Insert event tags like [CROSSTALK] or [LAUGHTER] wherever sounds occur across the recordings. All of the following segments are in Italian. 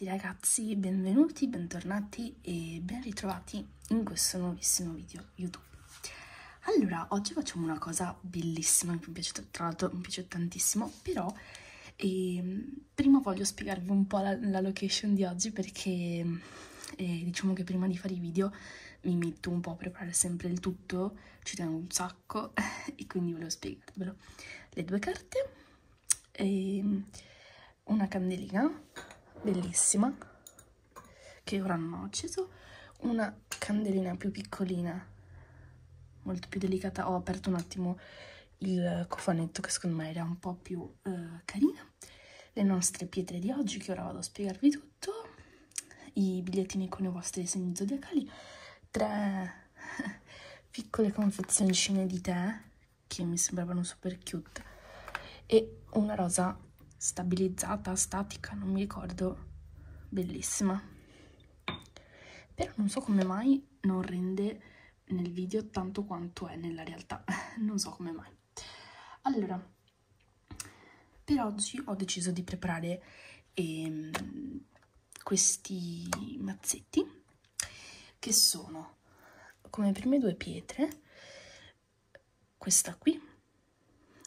tutti ragazzi, benvenuti, bentornati e ben ritrovati in questo nuovissimo video YouTube. Allora, oggi facciamo una cosa bellissima che mi piace, tra l'altro mi piace tantissimo, però eh, prima voglio spiegarvi un po' la, la location di oggi perché eh, diciamo che prima di fare i video mi metto un po' a preparare sempre il tutto, ci tengo un sacco [LAUGHS] e quindi volevo spiegarvelo. Le due carte, ehm, una candelina bellissima che ora non ho acceso una candelina più piccolina molto più delicata ho aperto un attimo il cofanetto che secondo me era un po' più eh, carina le nostre pietre di oggi che ora vado a spiegarvi tutto i bigliettini con i vostri segni zodiacali tre [LAUGHS] piccole confezioncine di tè che mi sembravano super cute e una rosa stabilizzata, statica, non mi ricordo, bellissima. Però non so come mai non rende nel video tanto quanto è nella realtà, [LAUGHS] non so come mai. Allora, per oggi ho deciso di preparare ehm, questi mazzetti che sono come prime due pietre questa qui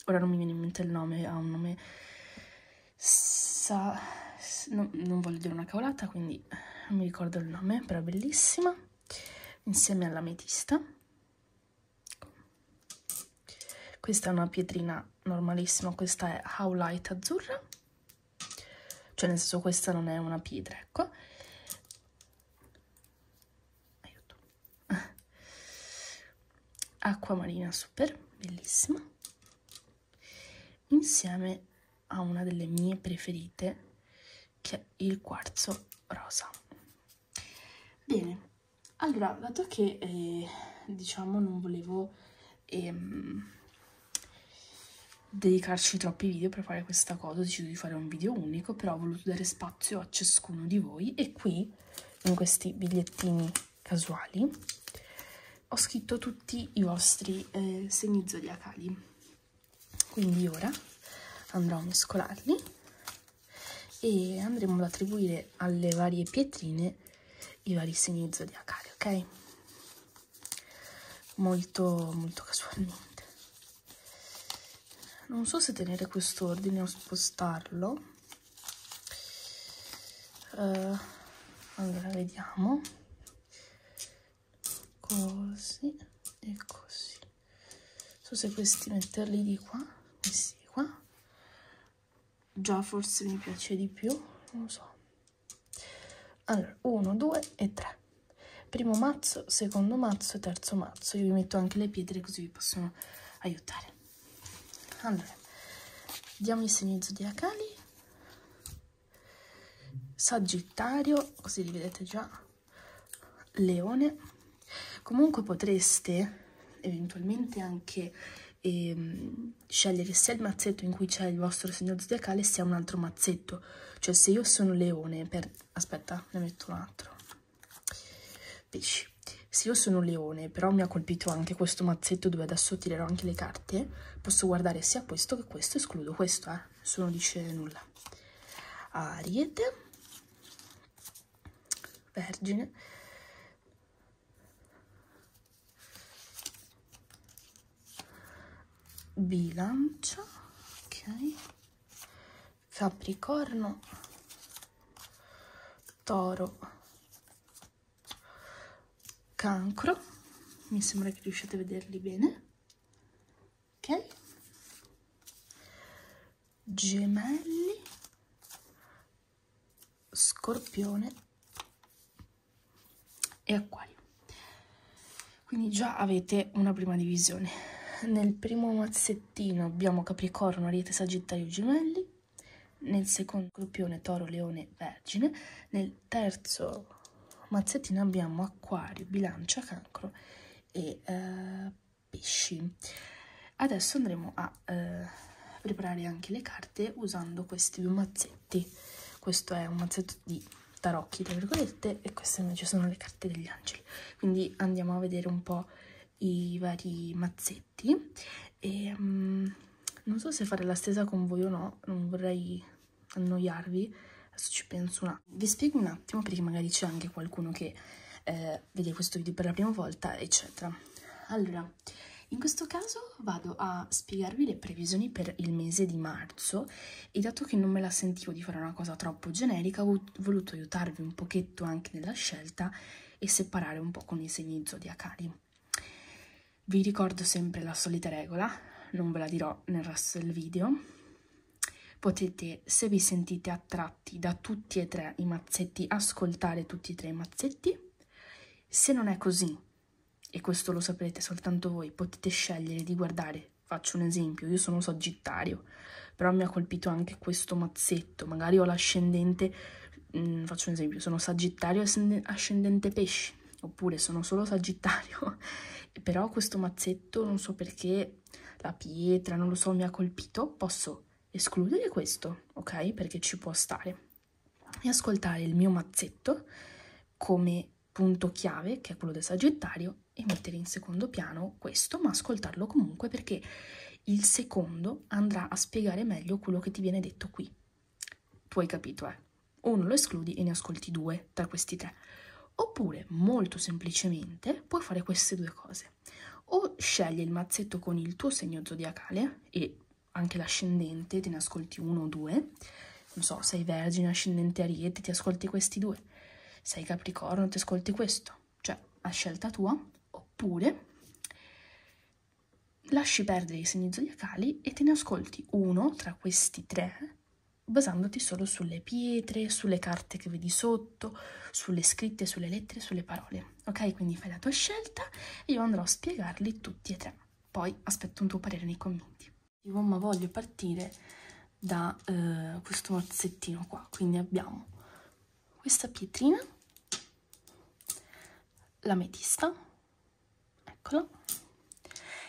ora non mi viene in mente il nome ha un nome Sa... No, non voglio dire una cavolata, quindi non mi ricordo il nome, però è bellissima, insieme all'ametista. Questa è una pietrina normalissima, questa è Howlite azzurra, cioè nel senso questa non è una pietra, ecco. Aiuto. Acqua marina super, bellissima. Insieme a una delle mie preferite che è il quarzo rosa. Bene, allora, dato che eh, diciamo non volevo ehm, dedicarci troppi video per fare questa cosa, ho deciso di fare un video unico, però ho voluto dare spazio a ciascuno di voi e qui in questi bigliettini casuali ho scritto tutti i vostri eh, segni zodiacali. Quindi ora andrò a mescolarli e andremo ad attribuire alle varie pietrine i vari segni zodiacali, ok? Molto, molto casualmente. Non so se tenere quest'ordine o spostarlo. Uh, allora, vediamo. Così e così. Non so se questi metterli di qua, questi di qua già forse mi piace di più, non so. Allora, 1, 2 e 3. Primo mazzo, secondo mazzo terzo mazzo. Io vi metto anche le pietre così vi possono aiutare. Allora, diamo i segni zodiacali. Sagittario, così li vedete già. Leone. Comunque potreste eventualmente anche e mm, scegliere sia il mazzetto in cui c'è il vostro segno zodiacale sia un altro mazzetto. Cioè se io sono leone, per... aspetta, ne metto un altro. Pesci. Se io sono leone, però mi ha colpito anche questo mazzetto dove adesso tirerò anche le carte, posso guardare sia questo che questo, escludo questo, eh. Nessuno dice nulla. Ariete. Vergine bilancia ok fabbricorno toro cancro mi sembra che riusciate a vederli bene ok gemelli scorpione e acquario quindi già avete una prima divisione nel primo mazzettino abbiamo Capricorno, Ariete, Sagittario, Gemelli. Nel secondo gruppione Toro, Leone, Vergine. Nel terzo mazzettino abbiamo Acquario, Bilancia, Cancro e eh, Pesci. Adesso andremo a eh, preparare anche le carte usando questi due mazzetti. Questo è un mazzetto di tarocchi, tra virgolette, e queste invece sono le carte degli angeli. Quindi andiamo a vedere un po' i vari mazzetti e um, non so se fare la stesa con voi o no, non vorrei annoiarvi, adesso ci penso un attimo. Vi spiego un attimo perché magari c'è anche qualcuno che eh, vede questo video per la prima volta, eccetera. Allora, in questo caso vado a spiegarvi le previsioni per il mese di marzo e dato che non me la sentivo di fare una cosa troppo generica ho voluto aiutarvi un pochetto anche nella scelta e separare un po' con i segni zodiacali. Vi ricordo sempre la solita regola, non ve la dirò nel resto del video. Potete, se vi sentite attratti da tutti e tre i mazzetti, ascoltare tutti e tre i mazzetti. Se non è così, e questo lo saprete soltanto voi, potete scegliere di guardare, faccio un esempio, io sono sagittario, però mi ha colpito anche questo mazzetto, magari ho l'ascendente, mm, faccio un esempio, sono sagittario e ascendente pesci, oppure sono solo sagittario, [LAUGHS] però questo mazzetto non so perché la pietra, non lo so, mi ha colpito, posso escludere questo, ok? Perché ci può stare. E ascoltare il mio mazzetto come punto chiave, che è quello del sagittario, e mettere in secondo piano questo, ma ascoltarlo comunque perché il secondo andrà a spiegare meglio quello che ti viene detto qui. Tu hai capito, eh? Uno lo escludi e ne ascolti due tra questi tre. Oppure, molto semplicemente, puoi fare queste due cose. O scegli il mazzetto con il tuo segno zodiacale e anche l'ascendente, te ne ascolti uno o due. Non so, sei vergine, ascendente ariete, ti ascolti questi due. Sei capricorno, ti ascolti questo. Cioè, a scelta tua. Oppure, lasci perdere i segni zodiacali e te ne ascolti uno tra questi tre basandoti solo sulle pietre, sulle carte che vedi sotto, sulle scritte, sulle lettere, sulle parole. Ok, quindi fai la tua scelta e io andrò a spiegarli tutti e tre. Poi aspetto un tuo parere nei commenti. Io, ma voglio partire da eh, questo mazzettino qua, quindi abbiamo questa pietrina, l'ametista, eccola,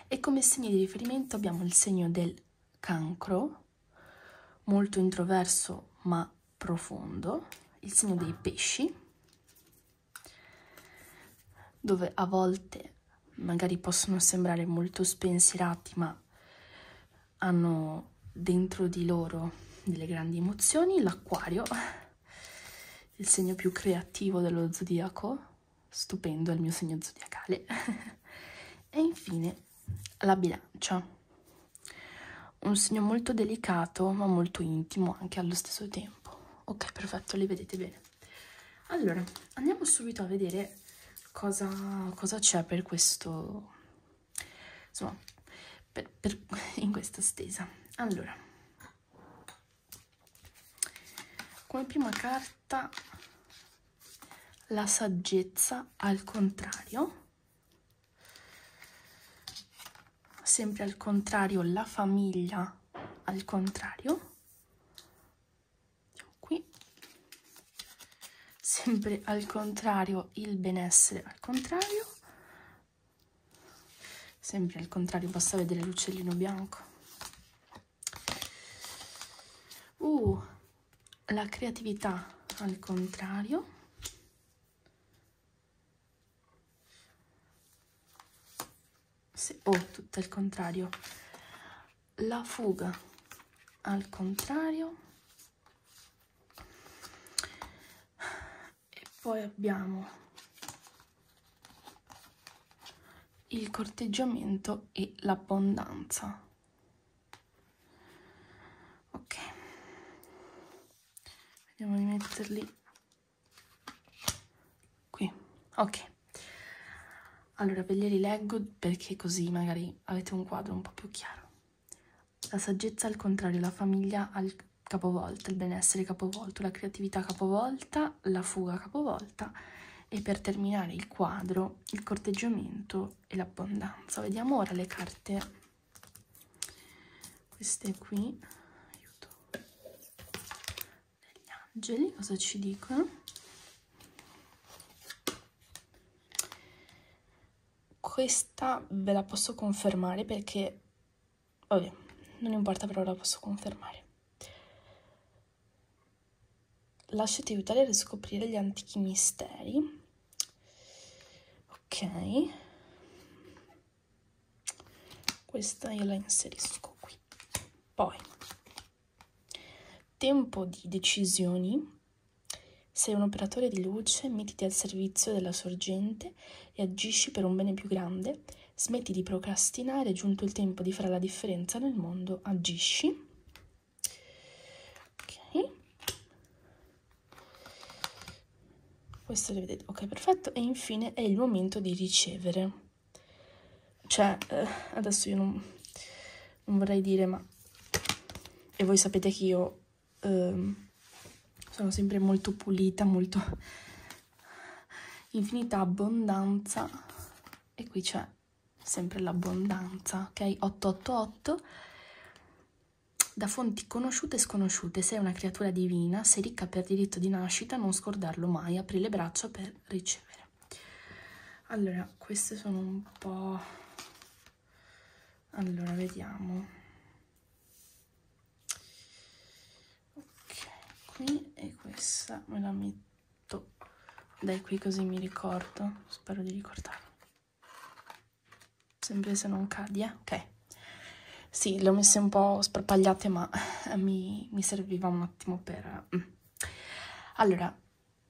e come segni di riferimento abbiamo il segno del cancro, molto introverso ma profondo, il segno dei pesci, dove a volte magari possono sembrare molto spensierati, ma hanno dentro di loro delle grandi emozioni. L'acquario, il segno più creativo dello zodiaco, stupendo, è il mio segno zodiacale. [LAUGHS] e infine la bilancia un segno molto delicato ma molto intimo anche allo stesso tempo ok perfetto li vedete bene allora andiamo subito a vedere cosa cosa c'è per questo insomma per, per, [LAUGHS] in questa stesa allora come prima carta la saggezza al contrario sempre al contrario la famiglia al contrario qui sempre al contrario il benessere al contrario sempre al contrario basta vedere l'uccellino bianco uh, la creatività al contrario tutto il contrario la fuga al contrario e poi abbiamo il corteggiamento e l'abbondanza ok vediamo di metterli qui ok allora ve li rileggo perché così magari avete un quadro un po' più chiaro. La saggezza al contrario, la famiglia al capovolta, il benessere capovolto, la creatività capovolta, la fuga capovolta e per terminare il quadro, il corteggiamento e l'abbondanza. Vediamo ora le carte, queste qui, aiuto, degli angeli, cosa ci dicono? questa ve la posso confermare perché, vabbè, non importa, però la posso confermare. Lasciati aiutare a riscoprire gli antichi misteri. Ok. Questa io la inserisco qui. Poi, tempo di decisioni sei un operatore di luce, mettiti al servizio della sorgente e agisci per un bene più grande. Smetti di procrastinare, è giunto il tempo di fare la differenza nel mondo, agisci. Ok. Questo le vedete. Ok, perfetto. E infine è il momento di ricevere. Cioè, eh, adesso io non, non vorrei dire, ma... E voi sapete che io... Ehm, sono sempre molto pulita, molto infinita abbondanza e qui c'è sempre l'abbondanza, ok? 888 da fonti conosciute e sconosciute, sei una creatura divina, sei ricca per diritto di nascita, non scordarlo mai, apri le braccia per ricevere. Allora, queste sono un po'... Allora, vediamo. qui e questa me la metto dai qui così mi ricordo, spero di ricordarlo. Sempre se non cadi, eh? Ok. Sì, le ho messe un po' sparpagliate, ma eh, mi, mi serviva un attimo per... Mm. Allora,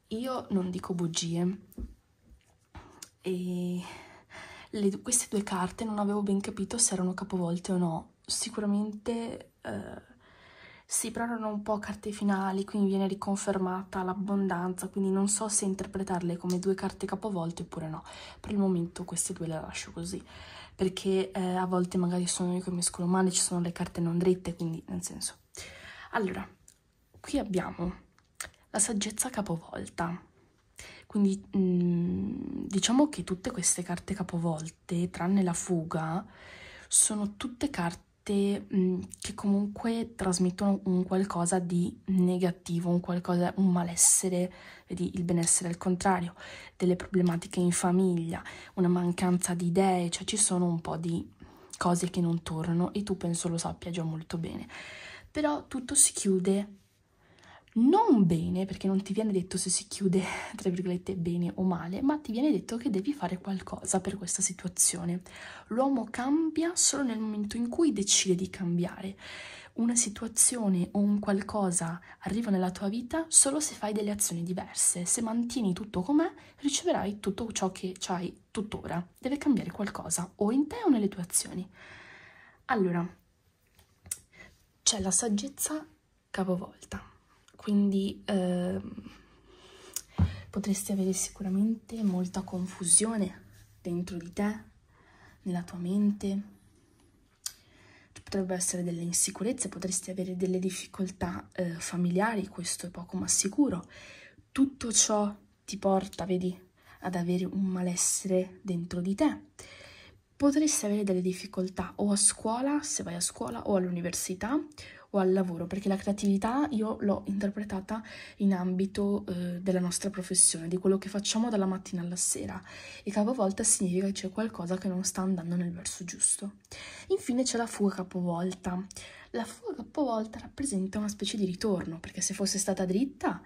io non dico bugie. E le, queste due carte non avevo ben capito se erano capovolte o no. Sicuramente... Eh, si preparano un po' carte finali, quindi viene riconfermata l'abbondanza, quindi non so se interpretarle come due carte capovolte oppure no. Per il momento queste due le lascio così, perché eh, a volte magari sono io che mescolo male, ci sono le carte non dritte, quindi nel senso. Allora, qui abbiamo la saggezza capovolta. Quindi mh, mm, diciamo che tutte queste carte capovolte, tranne la fuga, sono tutte carte sette mh, mm, che comunque trasmettono un qualcosa di negativo, un qualcosa, un malessere, vedi il benessere al contrario, delle problematiche in famiglia, una mancanza di idee, cioè ci sono un po' di cose che non tornano e tu penso lo sappia già molto bene. Però tutto si chiude non bene, perché non ti viene detto se si chiude, [LAUGHS] tra virgolette, bene o male, ma ti viene detto che devi fare qualcosa per questa situazione. L'uomo cambia solo nel momento in cui decide di cambiare. Una situazione o un qualcosa arriva nella tua vita solo se fai delle azioni diverse. Se mantieni tutto com'è, riceverai tutto ciò che hai tuttora. Deve cambiare qualcosa, o in te o nelle tue azioni. Allora, c'è la saggezza capovolta quindi eh, potresti avere sicuramente molta confusione dentro di te, nella tua mente. Ci potrebbero essere delle insicurezze, potresti avere delle difficoltà eh, familiari, questo è poco ma sicuro. Tutto ciò ti porta, vedi, ad avere un malessere dentro di te. Potresti avere delle difficoltà o a scuola, se vai a scuola, o all'università, o al lavoro, perché la creatività io l'ho interpretata in ambito eh, della nostra professione, di quello che facciamo dalla mattina alla sera e capovolta significa che c'è qualcosa che non sta andando nel verso giusto. Infine c'è la fuga capovolta. La fuga capovolta rappresenta una specie di ritorno, perché se fosse stata dritta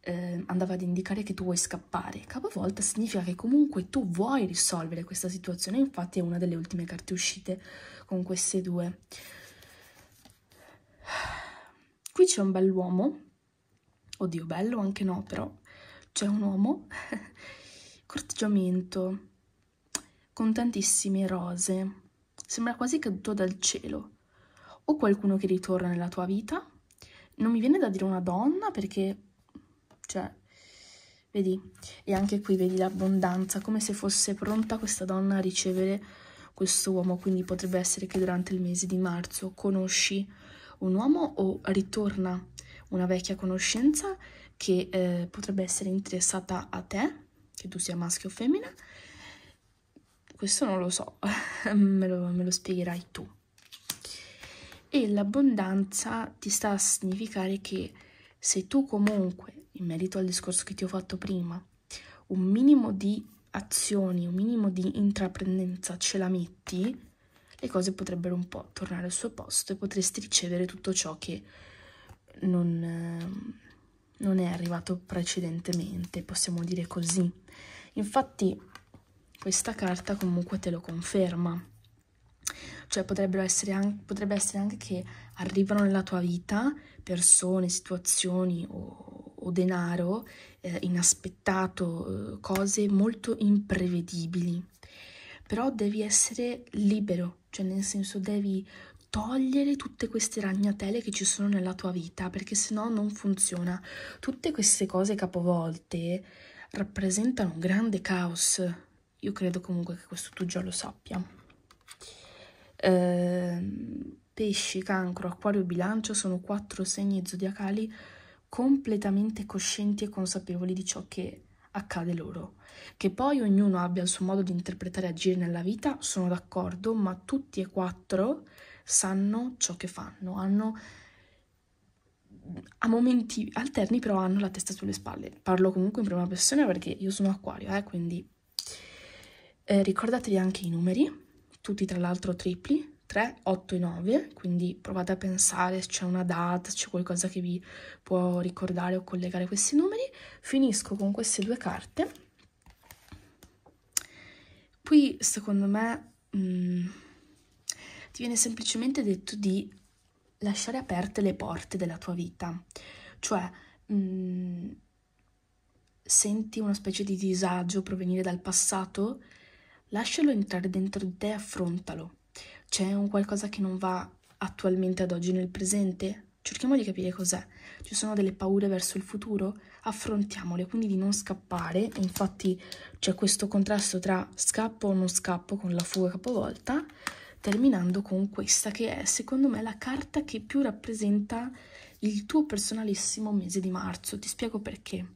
eh, andava ad indicare che tu vuoi scappare. Capovolta significa che comunque tu vuoi risolvere questa situazione, infatti è una delle ultime carte uscite con queste due. Qui c'è un bell'uomo, oddio bello anche no però, c'è un uomo, [LAUGHS] corteggiamento, con tantissime rose, sembra quasi caduto dal cielo, o qualcuno che ritorna nella tua vita, non mi viene da dire una donna perché, cioè, vedi, e anche qui vedi l'abbondanza, come se fosse pronta questa donna a ricevere questo uomo, quindi potrebbe essere che durante il mese di marzo conosci un uomo o ritorna una vecchia conoscenza che eh, potrebbe essere interessata a te, che tu sia maschio o femmina. Questo non lo so, [LAUGHS] me, lo, me lo spiegherai tu. E l'abbondanza ti sta a significare che se tu comunque, in merito al discorso che ti ho fatto prima, un minimo di azioni, un minimo di intraprendenza ce la metti, le cose potrebbero un po' tornare al suo posto e potresti ricevere tutto ciò che non, ehm, non è arrivato precedentemente, possiamo dire così. Infatti questa carta comunque te lo conferma. Cioè essere anche, potrebbe essere anche che arrivano nella tua vita persone, situazioni o, o denaro eh, inaspettato, eh, cose molto imprevedibili. Però devi essere libero cioè, nel senso, devi togliere tutte queste ragnatele che ci sono nella tua vita, perché se no non funziona. Tutte queste cose capovolte rappresentano un grande caos. Io credo comunque che questo tu già lo sappia. Ehm, pesci, cancro, acquario e bilancia sono quattro segni zodiacali completamente coscienti e consapevoli di ciò che accade loro. Che poi ognuno abbia il suo modo di interpretare e agire nella vita, sono d'accordo, ma tutti e quattro sanno ciò che fanno, hanno a momenti alterni però hanno la testa sulle spalle. Parlo comunque in prima persona perché io sono acquario, eh, quindi eh, ricordatevi anche i numeri, tutti tra l'altro tripli, 3, 8 e 9, quindi provate a pensare se c'è una data, se c'è qualcosa che vi può ricordare o collegare questi numeri. Finisco con queste due carte. Qui secondo me mh, mm, ti viene semplicemente detto di lasciare aperte le porte della tua vita, cioè mh, mm, senti una specie di disagio provenire dal passato, lascialo entrare dentro di te e affrontalo c'è un qualcosa che non va attualmente ad oggi nel presente? Cerchiamo di capire cos'è. Ci sono delle paure verso il futuro? Affrontiamole, quindi di non scappare. Infatti c'è questo contrasto tra scappo o non scappo con la fuga capovolta, terminando con questa che è secondo me la carta che più rappresenta il tuo personalissimo mese di marzo. Ti spiego perché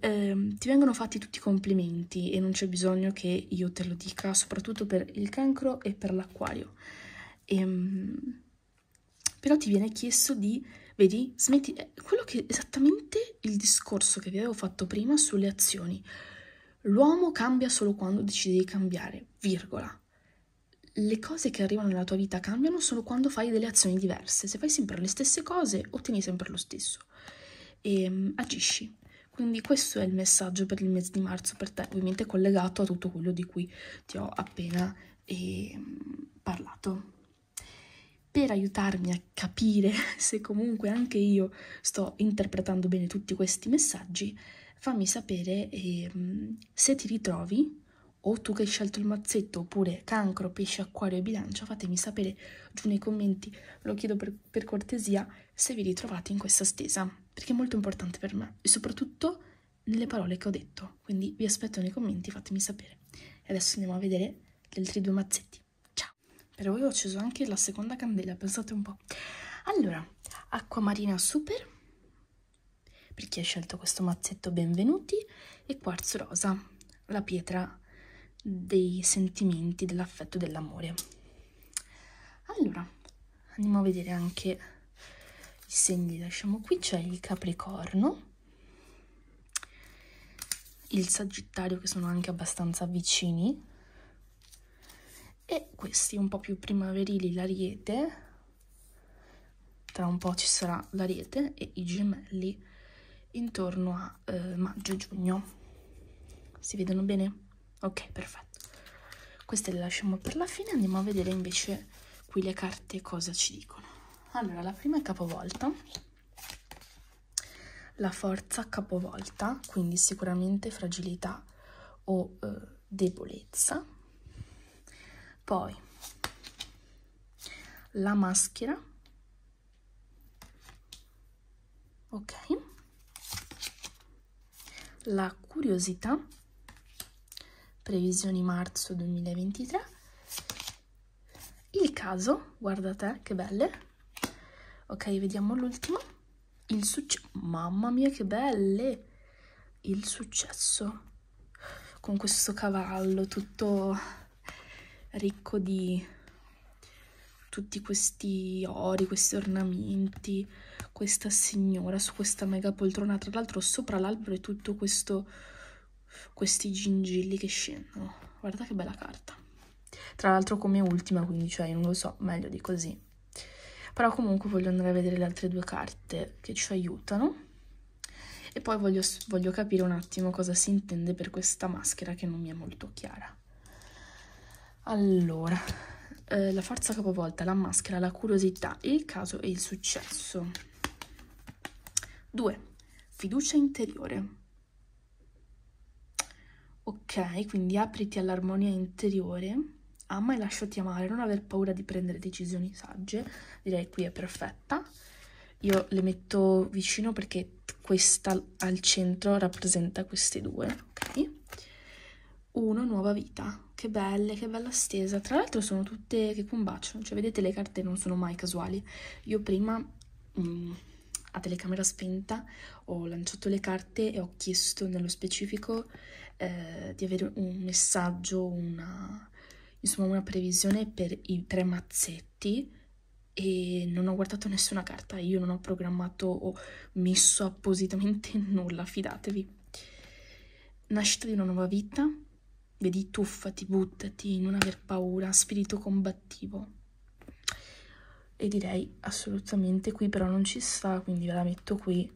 eh, ti vengono fatti tutti i complimenti e non c'è bisogno che io te lo dica, soprattutto per il cancro e per l'acquario. Ehm, però ti viene chiesto di, vedi, smetti, eh, quello che esattamente il discorso che vi avevo fatto prima sulle azioni. L'uomo cambia solo quando decidi di cambiare, virgola. Le cose che arrivano nella tua vita cambiano solo quando fai delle azioni diverse. Se fai sempre le stesse cose, ottieni sempre lo stesso. E ehm, agisci. Quindi questo è il messaggio per il mese di marzo per te, ovviamente collegato a tutto quello di cui ti ho appena eh, parlato. Per aiutarmi a capire [LAUGHS] se comunque anche io sto interpretando bene tutti questi messaggi, fammi sapere eh, se ti ritrovi o tu che hai scelto il mazzetto oppure cancro, pesce, acquario e bilancia, fatemi sapere giù nei commenti, lo chiedo per, per cortesia se vi ritrovate in questa stesa, perché è molto importante per me e soprattutto nelle parole che ho detto. Quindi vi aspetto nei commenti, fatemi sapere. E adesso andiamo a vedere gli altri due mazzetti. Ciao! Per voi ho acceso anche la seconda candela, pensate un po'. Allora, acqua marina super, per chi ha scelto questo mazzetto benvenuti, e quarzo rosa, la pietra dei sentimenti, dell'affetto, e dell'amore. Allora, andiamo a vedere anche segni li lasciamo qui, c'è il Capricorno, il Sagittario che sono anche abbastanza vicini e questi un po' più primaverili, l'Ariete, tra un po' ci sarà l'Ariete e i Gemelli intorno a eh, maggio-giugno. Si vedono bene? Ok, perfetto. Queste le lasciamo per la fine, andiamo a vedere invece qui le carte cosa ci dicono. Allora, la prima è capovolta, la forza capovolta, quindi sicuramente fragilità o eh, debolezza. Poi la maschera, ok, la curiosità, previsioni marzo 2023, il caso, guardate che belle, ok vediamo l'ultimo il successo mamma mia che belle il successo con questo cavallo tutto ricco di tutti questi ori, questi ornamenti, questa signora su questa mega poltrona, tra l'altro sopra l'albero è tutto questo, questi gingilli che scendono, guarda che bella carta, tra l'altro come ultima quindi cioè non lo so, meglio di così però comunque voglio andare a vedere le altre due carte che ci aiutano e poi voglio, voglio capire un attimo cosa si intende per questa maschera che non mi è molto chiara. Allora, eh, la forza capovolta, la maschera, la curiosità, il caso e il successo. 2. Fiducia interiore. Ok, quindi apriti all'armonia interiore Ah, mai lasciati amare, non aver paura di prendere decisioni sagge, direi qui è perfetta. Io le metto vicino perché questa al centro rappresenta queste due, ok? Uno, nuova vita. Che belle, che bella stesa. Tra l'altro sono tutte che combaciano, cioè vedete le carte non sono mai casuali. Io prima mh, mm, a telecamera spenta ho lanciato le carte e ho chiesto nello specifico eh, di avere un messaggio, una insomma una previsione per i tre mazzetti e non ho guardato nessuna carta, io non ho programmato o messo appositamente [LAUGHS] nulla, fidatevi. Nascita di una nuova vita, vedi tuffati, buttati, non aver paura, spirito combattivo. E direi assolutamente qui però non ci sta, quindi ve la metto qui.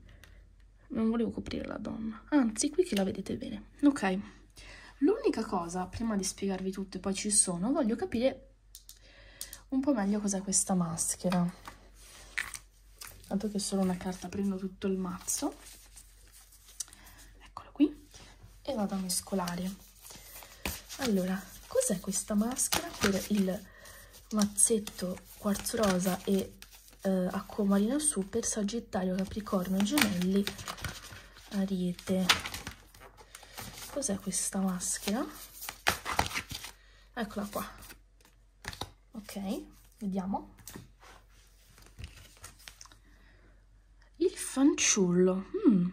Non volevo coprire la donna, anzi qui che la vedete bene. Ok. L'unica cosa, prima di spiegarvi tutto e poi ci sono, voglio capire un po' meglio cos'è questa maschera. Dato che è solo una carta, prendo tutto il mazzo. Eccolo qui. E vado a mescolare. Allora, cos'è questa maschera per il mazzetto quarzo rosa e eh, acqua marina su per Sagittario, Capricorno, Gemelli, Ariete? cos'è questa maschera? Eccola qua. Ok, vediamo. Il fanciullo. Mm.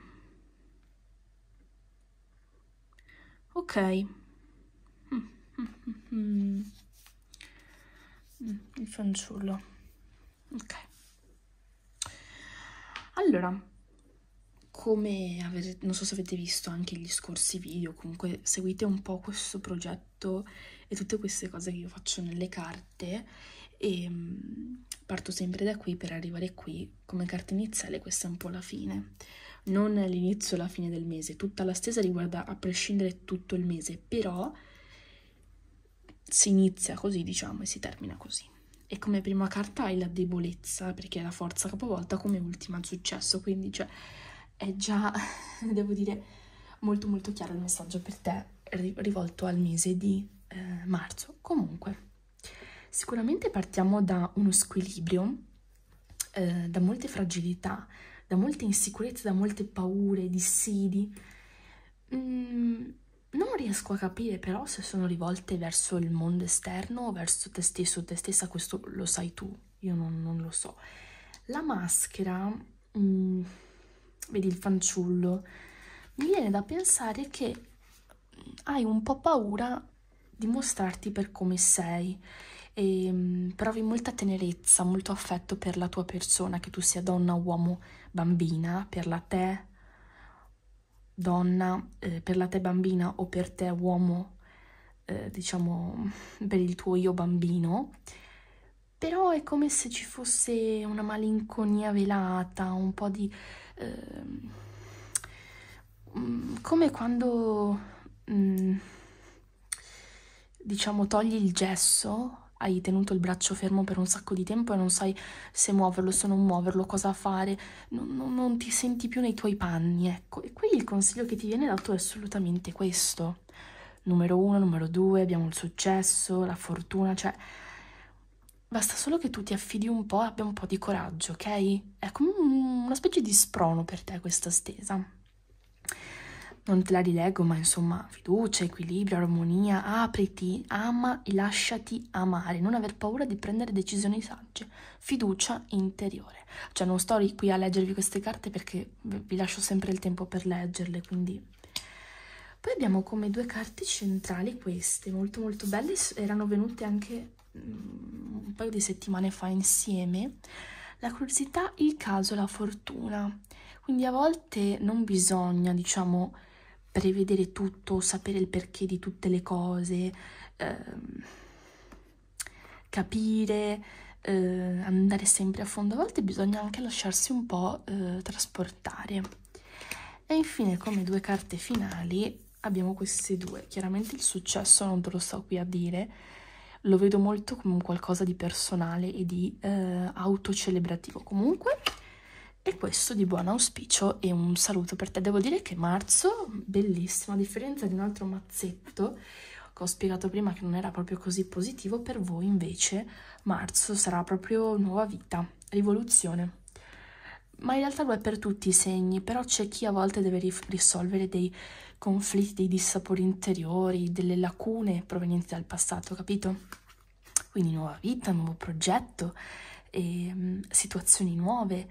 Ok. Mm. mm, mm, mm. Il fanciullo. Ok. Allora, come avete, non so se avete visto anche gli scorsi video, comunque seguite un po' questo progetto e tutte queste cose che io faccio nelle carte e ehm, parto sempre da qui per arrivare qui come carta iniziale, questa è un po' la fine. Non l'inizio e la fine del mese, tutta la stesa riguarda a prescindere tutto il mese, però si inizia così diciamo e si termina così. E come prima carta hai la debolezza, perché è la forza capovolta come ultima il successo, quindi cioè è già, [LAUGHS] devo dire, molto molto chiaro il messaggio per te rivolto al mese di eh, marzo. Comunque, sicuramente partiamo da uno squilibrio, eh, da molte fragilità, da molte insicurezze, da molte paure, dissidi. Mm, non riesco a capire però se sono rivolte verso il mondo esterno o verso te stesso o te stessa, questo lo sai tu, io non, non lo so. La maschera... Mm, vedi il fanciullo, mi viene da pensare che hai un po' paura di mostrarti per come sei e ehm, provi molta tenerezza, molto affetto per la tua persona, che tu sia donna, uomo, bambina, per la te donna, eh, per la te bambina o per te uomo, eh, diciamo per il tuo io bambino, però è come se ci fosse una malinconia velata, un po' di Ehm, mm, come quando mm, diciamo togli il gesso hai tenuto il braccio fermo per un sacco di tempo e non sai se muoverlo, se non muoverlo, cosa fare, non, non, non, ti senti più nei tuoi panni, ecco. E qui il consiglio che ti viene dato è assolutamente questo. Numero uno, numero due, abbiamo il successo, la fortuna, cioè Basta solo che tu ti affidi un po' e abbia un po' di coraggio, ok? È come una specie di sprono per te questa stesa. Non te la rileggo, ma insomma, fiducia, equilibrio, armonia, apriti, ama e lasciati amare, non aver paura di prendere decisioni sagge, fiducia interiore. Cioè, non sto qui a leggervi queste carte perché vi lascio sempre il tempo per leggerle, quindi... Poi abbiamo come due carte centrali queste, molto molto belle, erano venute anche un paio di settimane fa insieme, la curiosità, il caso la fortuna. Quindi a volte non bisogna, diciamo, prevedere tutto, sapere il perché di tutte le cose, ehm, capire, eh, andare sempre a fondo. A volte bisogna anche lasciarsi un po' eh, trasportare. E infine, come due carte finali, abbiamo queste due. Chiaramente il successo non te lo sto qui a dire, lo vedo molto come un qualcosa di personale e di eh, autocelebrativo comunque. E questo di buon auspicio e un saluto per te. Devo dire che marzo, bellissimo, a differenza di un altro mazzetto che ho spiegato prima che non era proprio così positivo, per voi invece marzo sarà proprio nuova vita, rivoluzione ma in realtà lo è per tutti i segni, però c'è chi a volte deve risolvere dei conflitti, dei dissapori interiori, delle lacune provenienti dal passato, capito? Quindi nuova vita, nuovo progetto, e, um, situazioni nuove,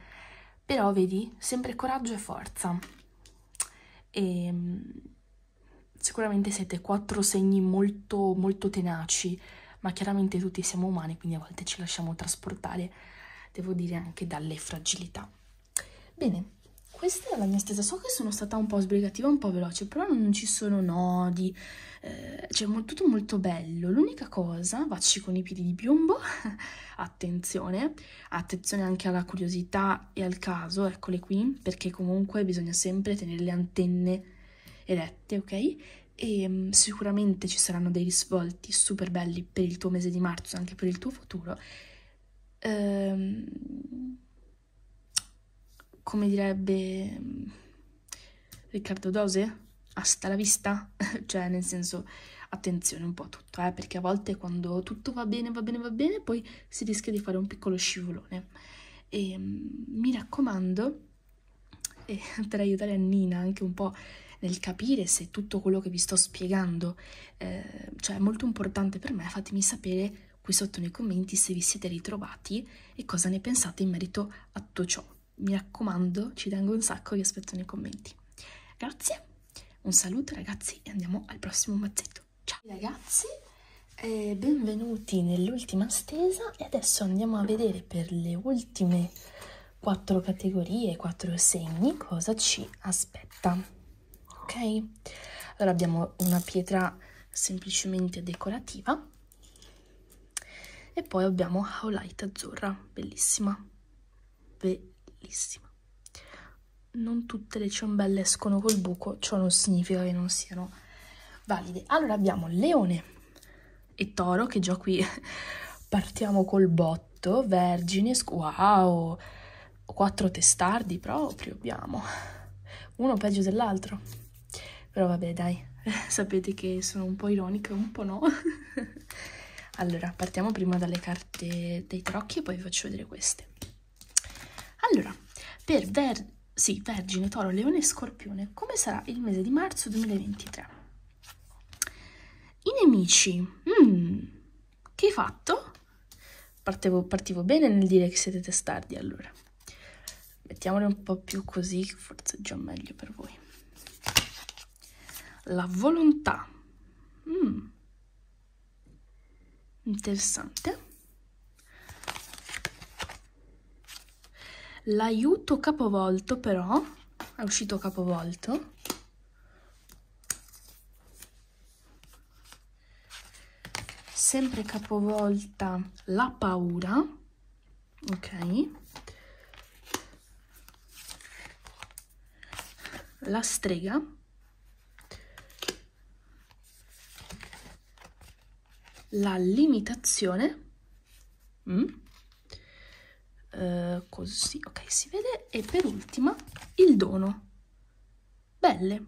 però vedi, sempre coraggio e forza. E, um, sicuramente siete quattro segni molto, molto tenaci, ma chiaramente tutti siamo umani, quindi a volte ci lasciamo trasportare, devo dire, anche dalle fragilità. Bene, questa è la mia stesa. So che sono stata un po' sbrigativa, un po' veloce, però non ci sono nodi, eh, cioè tutto molto bello. L'unica cosa, vacci con i piedi di piombo, [LAUGHS] attenzione, attenzione anche alla curiosità e al caso, eccole qui, perché comunque bisogna sempre tenere le antenne erette, ok? E ehm, sicuramente ci saranno dei risvolti super belli per il tuo mese di marzo, anche per il tuo futuro. Ehm come direbbe mm, Riccardo Dose, hasta la vista, [LAUGHS] cioè nel senso attenzione un po' a tutto, eh, perché a volte quando tutto va bene, va bene, va bene, poi si rischia di fare un piccolo scivolone. E mm, mi raccomando, [LAUGHS] e per aiutare a Nina anche un po' nel capire se tutto quello che vi sto spiegando, eh, cioè è molto importante per me, fatemi sapere qui sotto nei commenti se vi siete ritrovati e cosa ne pensate in merito a tutto ciò. Mi raccomando, ci tengo un sacco, vi aspetto nei commenti. Grazie, un saluto ragazzi e andiamo al prossimo mazzetto. Ciao ragazzi, eh, benvenuti nell'ultima stesa e adesso andiamo a vedere per le ultime quattro categorie, quattro segni, cosa ci aspetta. Ok? Allora abbiamo una pietra semplicemente decorativa e poi abbiamo Howlite azzurra, bellissima. Bellissima bellissima. Non tutte le ciambelle escono col buco, ciò non significa che non siano valide. Allora abbiamo leone e toro, che già qui [LAUGHS] partiamo col botto, vergine, wow, quattro testardi proprio abbiamo, uno peggio dell'altro. Però vabbè dai, [LAUGHS] sapete che sono un po' ironica, un po' no. [LAUGHS] allora, partiamo prima dalle carte dei trocchi e poi vi faccio vedere queste. Allora, per ver- sì, Vergine, Toro, Leone e Scorpione, come sarà il mese di marzo 2023? I nemici. Mm, che hai fatto? Partivo, partivo bene nel dire che siete testardi allora. Mettiamole un po' più così, che forse è già meglio per voi. La volontà. Mm. Interessante. L'aiuto capovolto però, è uscito capovolto. Sempre capovolta la paura, ok? La strega. La limitazione. Mm? Eh, così, ok, si vede. E per ultima il dono. Belle,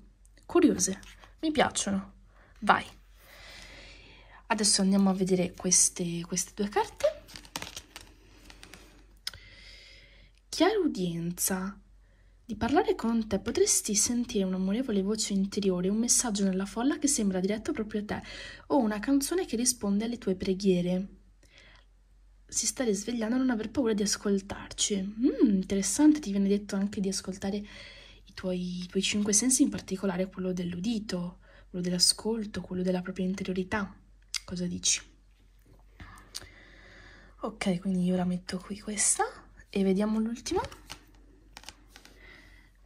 curiose, mi piacciono. Vai. Adesso andiamo a vedere queste, queste due carte. Chiarudienza. Di parlare con te potresti sentire un'amorevole voce interiore, un messaggio nella folla che sembra diretto proprio a te, o una canzone che risponde alle tue preghiere si sta risvegliando a non aver paura di ascoltarci. Mm, interessante, ti viene detto anche di ascoltare i tuoi, i tuoi cinque sensi, in particolare quello dell'udito, quello dell'ascolto, quello della propria interiorità. Cosa dici? Ok, quindi io la metto qui questa e vediamo l'ultima.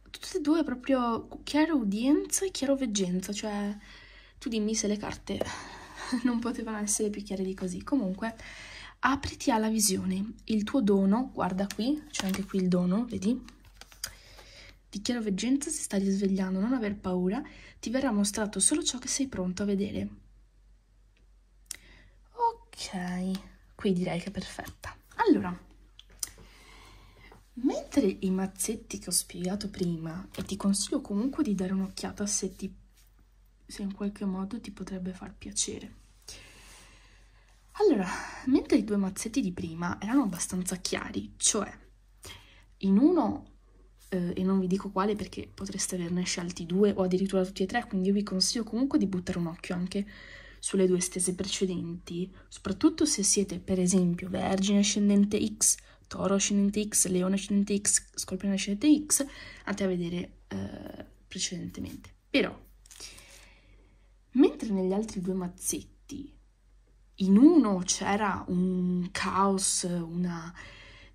Tutte e due proprio chiaro udienza e chiaro veggenza, cioè tu dimmi se le carte [LAUGHS] non potevano essere più chiare di così. Comunque apriti alla visione, il tuo dono, guarda qui, c'è anche qui il dono, vedi? Di chiaroveggenza si sta risvegliando, non aver paura, ti verrà mostrato solo ciò che sei pronto a vedere. Ok, qui direi che è perfetta. Allora, mentre i mazzetti che ho spiegato prima, e ti consiglio comunque di dare un'occhiata se, se in qualche modo ti potrebbe far piacere, allora, mentre i due mazzetti di prima erano abbastanza chiari, cioè in uno, eh, e non vi dico quale perché potreste averne scelti due o addirittura tutti e tre, quindi io vi consiglio comunque di buttare un occhio anche sulle due stese precedenti, soprattutto se siete per esempio Vergine ascendente X, Toro ascendente X, Leone ascendente X, Scorpione ascendente X, andate a vedere eh, precedentemente. Però, mentre negli altri due mazzetti, in uno c'era un caos, una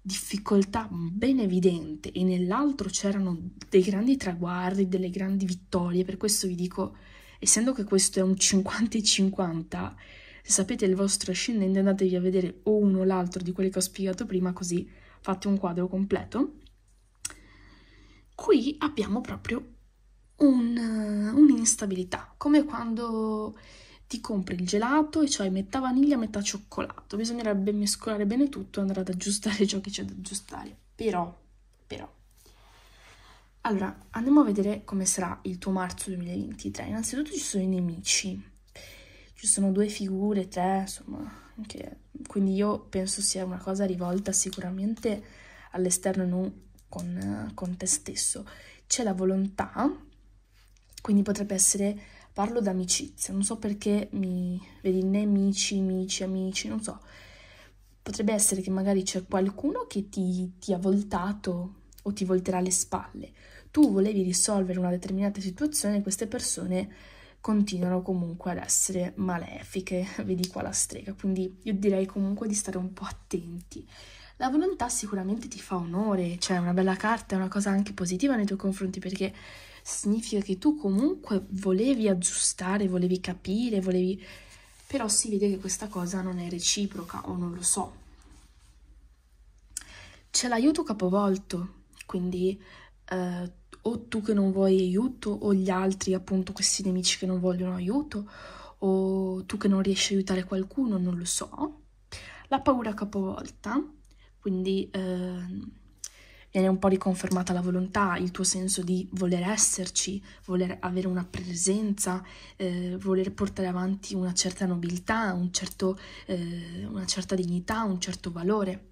difficoltà ben evidente e nell'altro c'erano dei grandi traguardi, delle grandi vittorie, per questo vi dico, essendo che questo è un 50 50, se sapete il vostro ascendente andatevi a vedere o uno o l'altro di quelli che ho spiegato prima, così fate un quadro completo. Qui abbiamo proprio un, un'instabilità, come quando ti compri il gelato e cioè metà vaniglia, metà cioccolato. Bisognerebbe mescolare bene tutto e andare ad aggiustare [LAUGHS] ciò che c'è da aggiustare. Però, però. Allora, andiamo a vedere come sarà il tuo marzo 2023. Innanzitutto ci sono i nemici. Ci sono due figure, tre, insomma, che, quindi io penso sia una cosa rivolta sicuramente all'esterno e non con, con te stesso. C'è la volontà, quindi potrebbe essere parlo d'amicizia, non so perché mi vedi nemici, amici, amici, non so. Potrebbe essere che magari c'è qualcuno che ti, ti ha voltato o ti volterà le spalle. Tu volevi risolvere una determinata situazione e queste persone continuano comunque ad essere malefiche, [LAUGHS] vedi qua la strega, quindi io direi comunque di stare un po' attenti. La volontà sicuramente ti fa onore, cioè è una bella carta è una cosa anche positiva nei tuoi confronti perché significa che tu comunque volevi aggiustare, volevi capire, volevi... però si vede che questa cosa non è reciproca o non lo so. C'è l'aiuto capovolto, quindi eh, o tu che non vuoi aiuto o gli altri, appunto questi nemici che non vogliono aiuto o tu che non riesci a aiutare qualcuno, non lo so. La paura capovolta, quindi... Eh, viene un po' riconfermata la volontà, il tuo senso di voler esserci, voler avere una presenza, eh, voler portare avanti una certa nobiltà, un certo, eh, una certa dignità, un certo valore.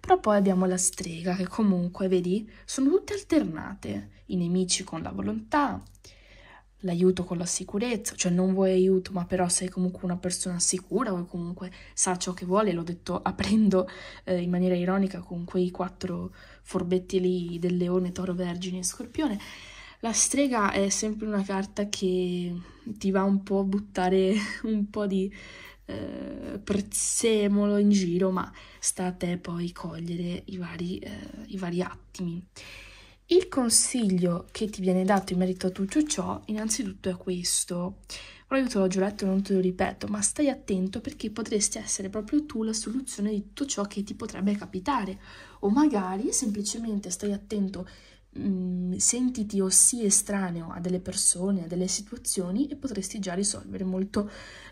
Però poi abbiamo la strega che comunque, vedi, sono tutte alternate, i nemici con la volontà, l'aiuto con la sicurezza, cioè non vuoi aiuto, ma però sei comunque una persona sicura o comunque sa ciò che vuole, l'ho detto aprendo eh, in maniera ironica con quei quattro furbetti lì del leone, toro, vergine e scorpione. La strega è sempre una carta che ti va un po' a buttare [LAUGHS] un po' di eh, prezzemolo in giro, ma sta a te poi cogliere i vari, eh, i vari attimi. Il consiglio che ti viene dato in merito a tutto ciò, innanzitutto, è questo Ora io te l'ho già letto e non te lo ripeto, ma stai attento perché potresti essere proprio tu la soluzione di tutto ciò che ti potrebbe capitare. O magari semplicemente stai attento, mh, mm, sentiti o sii estraneo a delle persone, a delle situazioni e potresti già risolvere molto,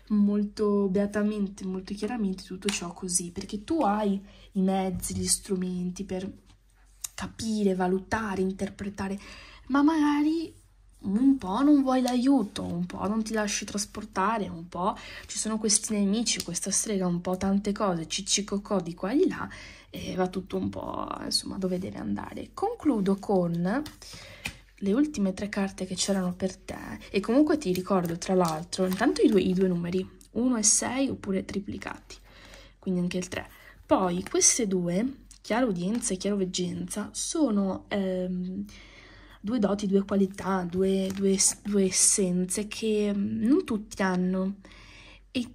molto beatamente, molto chiaramente tutto ciò così, perché tu hai i mezzi, gli strumenti per capire, valutare, interpretare, ma magari un po' non vuoi l'aiuto, un po' non ti lasci trasportare, un po' ci sono questi nemici, questa strega, un po' tante cose, ciccicocò di qua e di là, e va tutto un po' insomma dove deve andare. Concludo con le ultime tre carte che c'erano per te, e comunque ti ricordo tra l'altro intanto i due, i due numeri, 1 e 6 oppure triplicati, quindi anche il 3. Poi queste due, chiaro udienza e chiaro veggenza, sono... Ehm, due doti, due qualità, due, due, due essenze che mm, non tutti hanno. E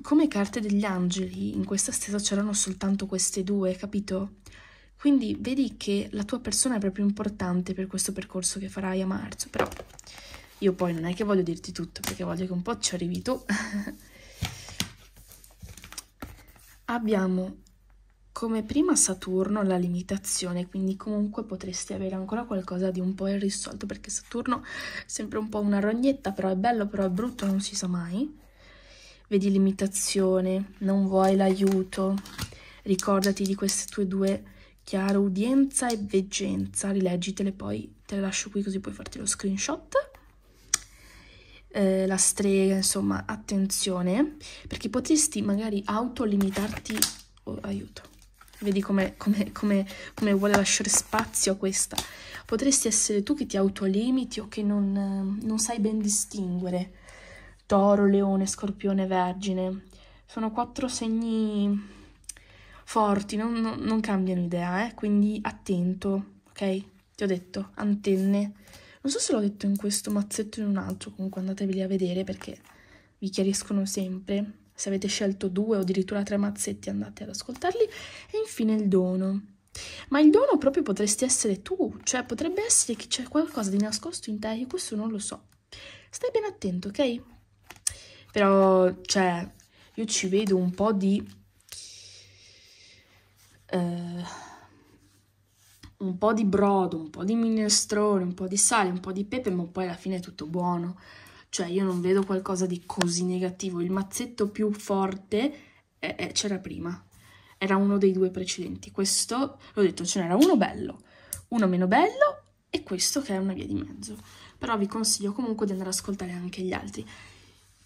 come carte degli angeli, in questa stesa c'erano soltanto queste due, capito? Quindi vedi che la tua persona è proprio importante per questo percorso che farai a marzo, però io poi non è che voglio dirti tutto, perché voglio che un po' ci arrivi tu. [LAUGHS] Abbiamo come prima Saturno la limitazione, quindi comunque potresti avere ancora qualcosa di un po' irrisolto, perché Saturno è sempre un po' una rognetta, però è bello, però è brutto, non si sa mai. Vedi limitazione, non vuoi l'aiuto, ricordati di queste tue due chiaro udienza e veggenza, rileggitele poi, te le lascio qui così puoi farti lo screenshot. Eh, la strega, insomma, attenzione, perché potresti magari autolimitarti Oh, aiuto. Vedi come, come, come, come vuole lasciare spazio a questa. Potresti essere tu che ti autolimiti o che non, eh, non sai ben distinguere. Toro, leone, scorpione, vergine. Sono quattro segni forti, non, non, non cambiano idea, eh? quindi attento, ok? Ti ho detto, antenne. Non so se l'ho detto in questo mazzetto o in un altro, comunque andatevi a vedere perché vi chiariscono sempre se avete scelto due o addirittura tre mazzetti andate ad ascoltarli, e infine il dono. Ma il dono proprio potresti essere tu, cioè potrebbe essere che c'è qualcosa di nascosto in te e questo non lo so. Stai ben attento, ok? Però, cioè, io ci vedo un po' di... Eh, un po' di brodo, un po' di minestrone, un po' di sale, un po' di pepe, ma poi alla fine è tutto buono. Cioè io non vedo qualcosa di così negativo. Il mazzetto più forte eh, c'era prima. Era uno dei due precedenti. Questo, l'ho detto, ce n'era uno bello, uno meno bello e questo che è una via di mezzo. Però vi consiglio comunque di andare ad ascoltare anche gli altri.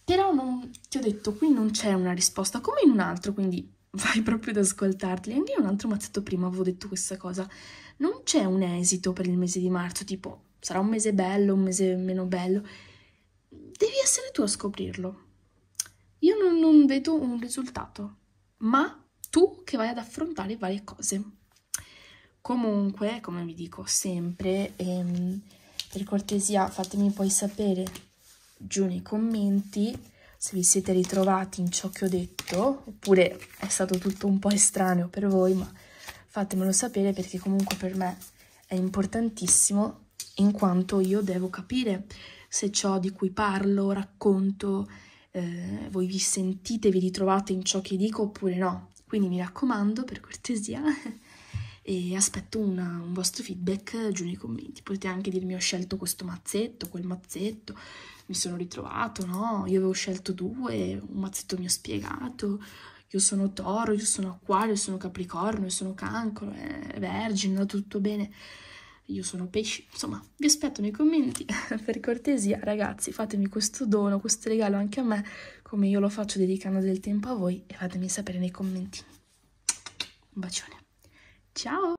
Però non, ti ho detto, qui non c'è una risposta, come in un altro, quindi [LAUGHS] vai proprio ad ascoltarli. Anche in un altro mazzetto prima avevo detto questa cosa. Non c'è un esito per il mese di marzo, tipo sarà un mese bello, un mese meno bello essere tu a scoprirlo. Io non, non vedo un risultato, ma tu che vai ad affrontare varie cose. Comunque, come vi dico sempre, ehm, per cortesia fatemi poi sapere giù nei commenti se vi siete ritrovati in ciò che ho detto, oppure è stato tutto un po' estraneo per voi, ma fatemelo sapere perché comunque per me è importantissimo in quanto io devo capire se ciò di cui parlo, racconto, eh, voi vi sentite, vi ritrovate in ciò che dico oppure no. Quindi mi raccomando, per cortesia, [LAUGHS] e aspetto una, un vostro feedback giù nei commenti. Potete anche dirmi ho scelto questo mazzetto, quel mazzetto, mi sono ritrovato, no? Io avevo scelto due, un mazzetto mi ho spiegato, io sono toro, io sono acquario, io sono capricorno, io sono cancro, eh, vergine, tutto bene io sono pesci, insomma vi aspetto nei commenti, [LAUGHS] per cortesia ragazzi fatemi questo dono, questo regalo anche a me, come io lo faccio dedicando del tempo a voi e fatemi sapere nei commenti. Un bacione, ciao!